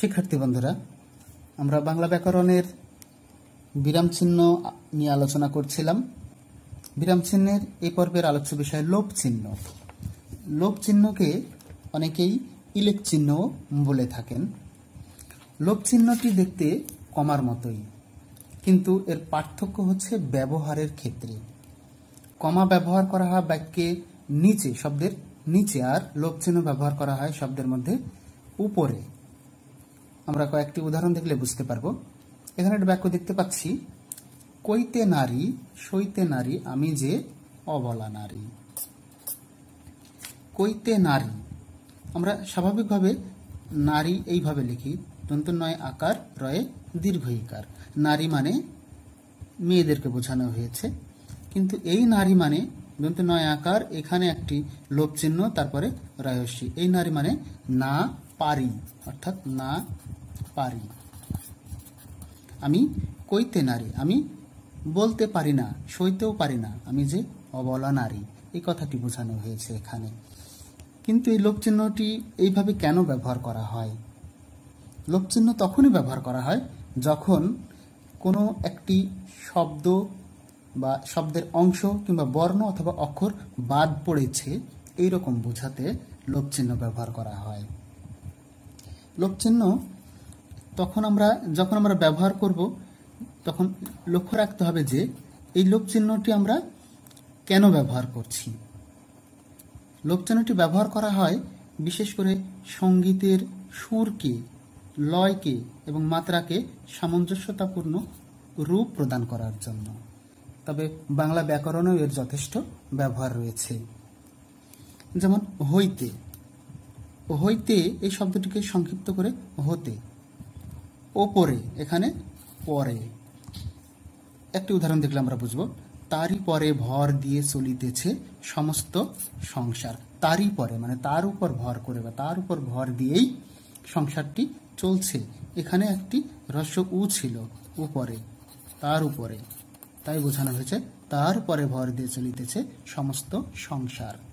শিক্ষার্থী বন্ধুরা আমরা বাংলা ব্যাকরণের বিরাম চিহ্ন নিয়ে আলোচনা করছিলাম বিরাম চিহ্নের এ পর্বের আলোচ্য বিষয় লোপ চিহ্ন লোপ চিহ্নকে অনেকেই ইলেক চিহ্ন বলে থাকেন লোপ চিহ্নটি দেখতে কমার মতোই কিন্তু এর পার্থক্য হচ্ছে ব্যবহারের ক্ষেত্রে কমা ব্যবহার করা হয় বাক্যে নিচে শব্দের নিচে আর লোপ চিহ্ন ব্যবহার করা হয় শব্দের মধ্যে উপরে আমরা কয়েকটি উদাহরণ দেখলে বুঝতে পারব এখানে একটা বাক্য দেখতে পাচ্ছি কইতে নারী সইতে নারী আমি যে অবলা নারী কইতে নারী আমরা স্বাভাবিকভাবে নারী এইভাবে লিখি তন্তু নয় আকার রয়ে দীর্ঘইকার নারী মানে মেয়েদেরকে বোঝানো হয়েছে কিন্তু এই নারী মানে দন্তু নয় আকার এখানে একটি লোভ চিহ্ন তারপরে রায়স্বী এই নারী মানে না পারি অর্থাৎ না পারি আমি কইতে নারী আমি বলতে পারি না সইতেও পারি না আমি যে অবলা নারী এই কথাটি বোঝানো হয়েছে এখানে কিন্তু এই লোকচিহ্নটি এইভাবে কেন ব্যবহার করা হয় লোকচিহ্ন তখনই ব্যবহার করা হয় যখন কোনো একটি শব্দ বা শব্দের অংশ কিংবা বর্ণ অথবা অক্ষর বাদ পড়েছে এই রকম বোঝাতে লোকচিহ্ন ব্যবহার করা হয় লোকচিহ্ন তখন আমরা যখন আমরা ব্যবহার করব তখন লক্ষ্য রাখতে হবে যে এই লোক চিহ্নটি আমরা কেন ব্যবহার করছি লোক চিহ্নটি ব্যবহার করা হয় বিশেষ করে সঙ্গীতের সুরকে লয়কে এবং মাত্রাকে সামঞ্জস্যতাপূর্ণ রূপ প্রদান করার জন্য তবে বাংলা ব্যাকরণেও এর যথেষ্ট ব্যবহার রয়েছে যেমন হইতে হইতে এই শব্দটিকে সংক্ষিপ্ত করে হতে ওপরে এখানে পরে একটি উদাহরণ দেখলে আমরা বুঝব তারই পরে ভর দিয়ে চলিতেছে সমস্ত সংসার তারই পরে মানে তার উপর ভর করে বা তার উপর ভর দিয়েই সংসারটি চলছে এখানে একটি রস্য উ ছিল উপরে তার উপরে তাই বোঝানো হয়েছে তারপরে ভর দিয়ে চলিতেছে সমস্ত সংসার